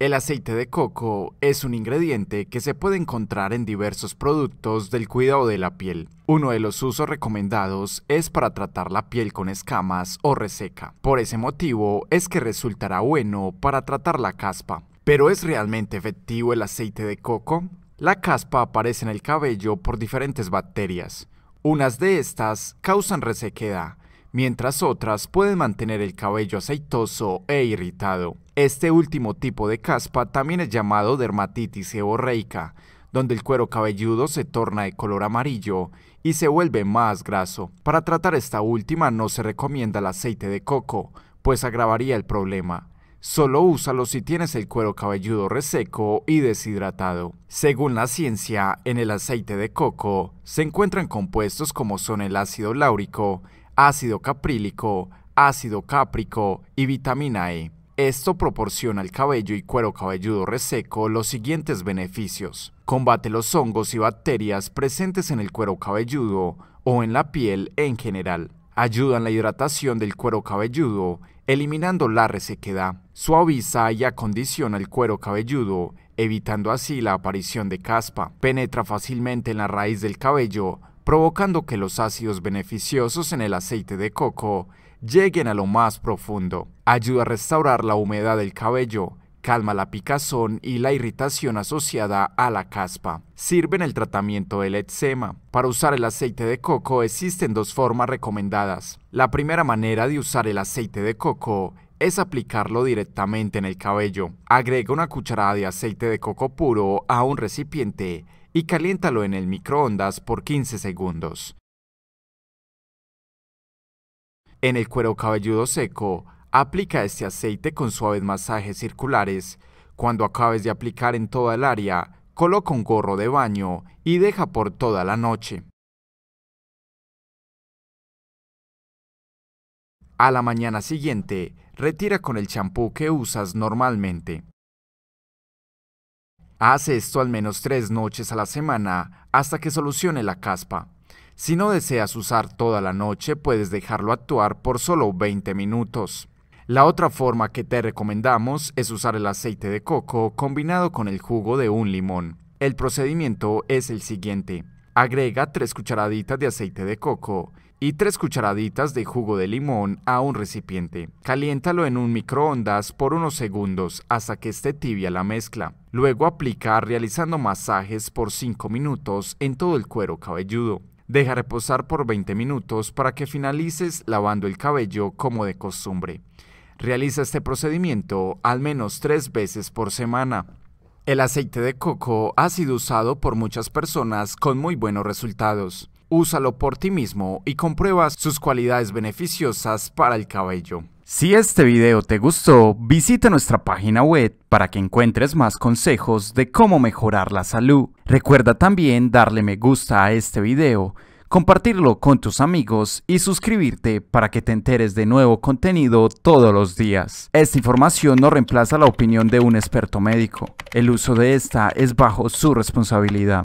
El aceite de coco es un ingrediente que se puede encontrar en diversos productos del cuidado de la piel. Uno de los usos recomendados es para tratar la piel con escamas o reseca. Por ese motivo es que resultará bueno para tratar la caspa. Pero ¿es realmente efectivo el aceite de coco? La caspa aparece en el cabello por diferentes bacterias. Unas de estas causan resequedad mientras otras pueden mantener el cabello aceitoso e irritado. Este último tipo de caspa también es llamado dermatitis seborreica, donde el cuero cabelludo se torna de color amarillo y se vuelve más graso. Para tratar esta última no se recomienda el aceite de coco, pues agravaría el problema. Solo úsalo si tienes el cuero cabelludo reseco y deshidratado. Según la ciencia, en el aceite de coco se encuentran compuestos como son el ácido láurico, ácido caprílico, ácido cáprico y vitamina E. Esto proporciona al cabello y cuero cabelludo reseco los siguientes beneficios. Combate los hongos y bacterias presentes en el cuero cabelludo o en la piel en general. Ayuda en la hidratación del cuero cabelludo, eliminando la resequedad. Suaviza y acondiciona el cuero cabelludo, evitando así la aparición de caspa. Penetra fácilmente en la raíz del cabello, provocando que los ácidos beneficiosos en el aceite de coco lleguen a lo más profundo. Ayuda a restaurar la humedad del cabello, calma la picazón y la irritación asociada a la caspa. Sirve en el tratamiento del eczema. Para usar el aceite de coco existen dos formas recomendadas. La primera manera de usar el aceite de coco es aplicarlo directamente en el cabello. Agrega una cucharada de aceite de coco puro a un recipiente y caliéntalo en el microondas por 15 segundos. En el cuero cabelludo seco, aplica este aceite con suaves masajes circulares. Cuando acabes de aplicar en toda el área, coloca un gorro de baño y deja por toda la noche. A la mañana siguiente, retira con el champú que usas normalmente. Haz esto al menos tres noches a la semana hasta que solucione la caspa. Si no deseas usar toda la noche, puedes dejarlo actuar por solo 20 minutos. La otra forma que te recomendamos es usar el aceite de coco combinado con el jugo de un limón. El procedimiento es el siguiente. Agrega 3 cucharaditas de aceite de coco y 3 cucharaditas de jugo de limón a un recipiente. Caliéntalo en un microondas por unos segundos hasta que esté tibia la mezcla. Luego aplica realizando masajes por 5 minutos en todo el cuero cabelludo. Deja reposar por 20 minutos para que finalices lavando el cabello como de costumbre. Realiza este procedimiento al menos 3 veces por semana. El aceite de coco ha sido usado por muchas personas con muy buenos resultados. Úsalo por ti mismo y comprueba sus cualidades beneficiosas para el cabello. Si este video te gustó, visita nuestra página web para que encuentres más consejos de cómo mejorar la salud. Recuerda también darle me gusta a este video compartirlo con tus amigos y suscribirte para que te enteres de nuevo contenido todos los días. Esta información no reemplaza la opinión de un experto médico. El uso de esta es bajo su responsabilidad.